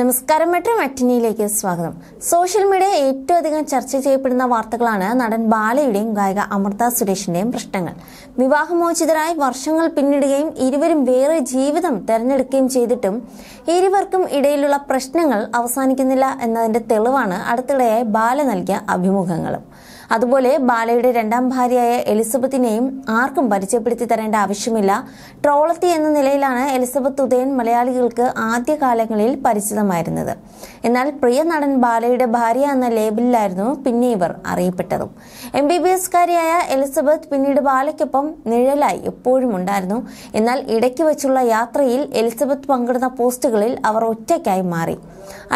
നമസ്കാരം മെട്രോ മറ്റിനിയിലേക്ക് സ്വാഗതം social media ഏറ്റവും അധികം ചർച്ച ചെയ്യപ്പെടുന്ന വാർത്തകളാണ് നടൻ ബാലയുടെയും ഗായിക അമൃത സുരേഷിന്റെയും പ്രശ്നങ്ങൾ വിവാഹമോചിതരായി വർഷങ്ങൾ പിന്നിടുകയും ഇരുവരും വേറെ ജീവിതം തെരഞ്ഞെടുക്കുകയും ചെയ്തിട്ടും ഇരുവർക്കും ഇടയിലുള്ള പ്രശ്നങ്ങൾ അവസാനിക്കുന്നില്ല എന്നതിന്റെ തെളിവാണ് അടുത്തിടെയായി ബാല നൽകിയ അഭിമുഖങ്ങളും അതുപോലെ ബാലയുടെ രണ്ടാം ഭാര്യയായ എലിസബത്തിനെയും ആർക്കും പരിചയപ്പെടുത്തി തരേണ്ട ആവശ്യമില്ല ട്രോളത്തി എന്ന നിലയിലാണ് എലിസബത്ത് ഉദയൻ മലയാളികൾക്ക് ആദ്യകാലങ്ങളിൽ പരിചിതമായിരുന്നത് എന്നാൽ പ്രിയ നടൻ ബാലയുടെ ഭാര്യ എന്ന ലേബലിലായിരുന്നു പിന്നെ ഇവർ അറിയപ്പെട്ടതും എം ബി ബി കാരിയായ എലിസബത്ത് പിന്നീട് ബാലയ്ക്കൊപ്പം നിഴലായി എപ്പോഴും ഉണ്ടായിരുന്നു എന്നാൽ ഇടയ്ക്ക് വെച്ചുള്ള യാത്രയിൽ എലിസബത്ത് പങ്കിടുന്ന പോസ്റ്റുകളിൽ അവർ ഒറ്റയ്ക്കായി മാറി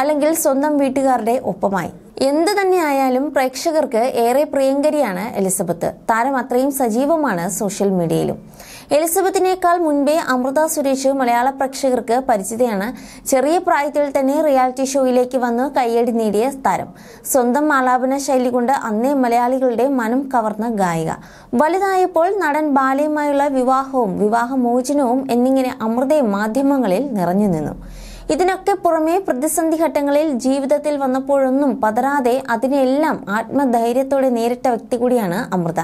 അല്ലെങ്കിൽ സ്വന്തം വീട്ടുകാരുടെ ഒപ്പമായി എന്ത് തന്നെയായാലും പ്രേക്ഷകർക്ക് ഏറെ പ്രിയങ്കരിയാണ് എലിസബത്ത് താരം അത്രയും സജീവമാണ് സോഷ്യൽ മീഡിയയിലും എലിസബത്തിനേക്കാൾ മുൻപേ അമൃത സുരേഷ് മലയാള പ്രേക്ഷകർക്ക് പരിചിതയാണ് ചെറിയ പ്രായത്തിൽ തന്നെ റിയാലിറ്റി ഷോയിലേക്ക് വന്ന് കയ്യടി നേടിയ താരം സ്വന്തം ആലാപന ശൈലി കൊണ്ട് അന്നേ മലയാളികളുടെ മനം കവർന്ന ഗായിക വലുതായപ്പോൾ നടൻ ബാലയുമായുള്ള വിവാഹവും വിവാഹമോചനവും എന്നിങ്ങനെ അമൃതയും മാധ്യമങ്ങളിൽ നിറഞ്ഞു നിന്നു ഇതിനൊക്കെ പുറമെ പ്രതിസന്ധി ഘട്ടങ്ങളിൽ ജീവിതത്തിൽ വന്നപ്പോഴൊന്നും പതരാതെ അതിനെല്ലാം ആത്മധൈര്യത്തോടെ നേരിട്ട വ്യക്തി കൂടിയാണ് അമൃത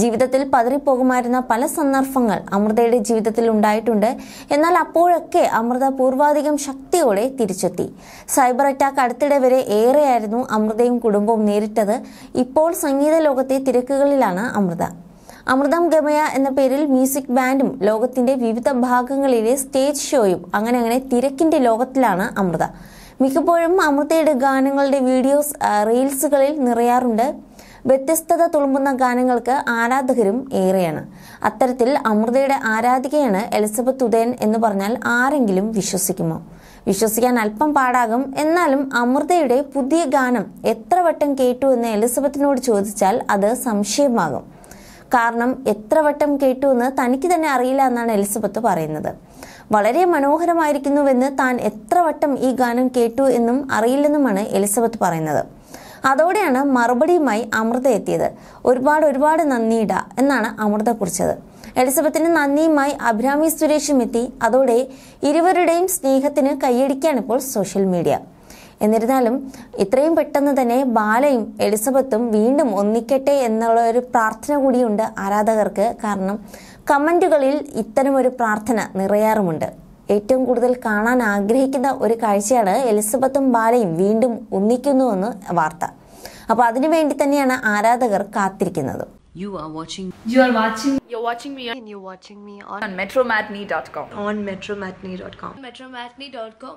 ജീവിതത്തിൽ പതറിപ്പോകുമായിരുന്ന പല സന്ദർഭങ്ങൾ അമൃതയുടെ ജീവിതത്തിൽ ഉണ്ടായിട്ടുണ്ട് എന്നാൽ അപ്പോഴൊക്കെ അമൃത പൂർവാധികം ശക്തിയോടെ തിരിച്ചെത്തി സൈബർ അറ്റാക്ക് അടുത്തിടെ വരെ ഏറെയായിരുന്നു അമൃതയും കുടുംബവും നേരിട്ടത് ഇപ്പോൾ സംഗീത ലോകത്തെ തിരക്കുകളിലാണ് അമൃത അമൃതം ഗമയ എന്ന പേരിൽ മ്യൂസിക് ബാൻഡും ലോകത്തിന്റെ വിവിധ ഭാഗങ്ങളിലെ സ്റ്റേജ് ഷോയും അങ്ങനെ അങ്ങനെ തിരക്കിന്റെ ലോകത്തിലാണ് അമൃത മിക്കപ്പോഴും അമൃതയുടെ ഗാനങ്ങളുടെ വീഡിയോസ് റീൽസുകളിൽ നിറയാറുണ്ട് വ്യത്യസ്തത തുളുമ്പുന്ന ഗാനങ്ങൾക്ക് ആരാധകരും ഏറെയാണ് അത്തരത്തിൽ അമൃതയുടെ ആരാധികയാണ് എലിസബത്ത് ഉദയൻ എന്ന് പറഞ്ഞാൽ ആരെങ്കിലും വിശ്വസിക്കുമോ വിശ്വസിക്കാൻ അല്പം പാടാകും എന്നാലും അമൃതയുടെ പുതിയ ഗാനം എത്ര വട്ടം കേട്ടു എന്ന് എലിസബത്തിനോട് ചോദിച്ചാൽ അത് സംശയമാകും കാരണം എത്ര വട്ടം കേട്ടു എന്ന് തനിക്ക് തന്നെ അറിയില്ല എന്നാണ് എലിസബത്ത് പറയുന്നത് വളരെ മനോഹരമായിരിക്കുന്നുവെന്ന് താൻ എത്ര വട്ടം ഈ ഗാനം കേട്ടു എന്നും അറിയില്ലെന്നുമാണ് എലിസബത്ത് പറയുന്നത് അതോടെയാണ് മറുപടിയുമായി അമൃത എത്തിയത് ഒരുപാട് ഒരുപാട് നന്ദിയിട എന്നാണ് അമൃത കുറിച്ചത് എലിസബത്തിന് നന്ദിയുമായി അഭിരാമി സുരേഷും എത്തി അതോടെ ഇരുവരുടെയും സ്നേഹത്തിന് കൈയടിക്കാണിപ്പോൾ സോഷ്യൽ മീഡിയ എന്നിരുന്നാലും ഇത്രയും പെട്ടെന്ന് തന്നെ ബാലയും എലിസബത്തും വീണ്ടും ഒന്നിക്കട്ടെ എന്നുള്ള ഒരു പ്രാർത്ഥന കൂടിയുണ്ട് ആരാധകർക്ക് കാരണം കമൻറ്റുകളിൽ ഇത്തരമൊരു പ്രാർത്ഥന നിറയാറുമുണ്ട് ഏറ്റവും കൂടുതൽ കാണാൻ ആഗ്രഹിക്കുന്ന ഒരു കാഴ്ചയാണ് എലിസബത്തും ബാലയും വീണ്ടും ഒന്നിക്കുന്നുവെന്ന് വാർത്ത അപ്പോൾ അതിനു വേണ്ടി തന്നെയാണ് ആരാധകർ കാത്തിരിക്കുന്നത് You are watching. You are watching. You're watching me. And you're watching me on, on On metromatney.com. Metromatney.com.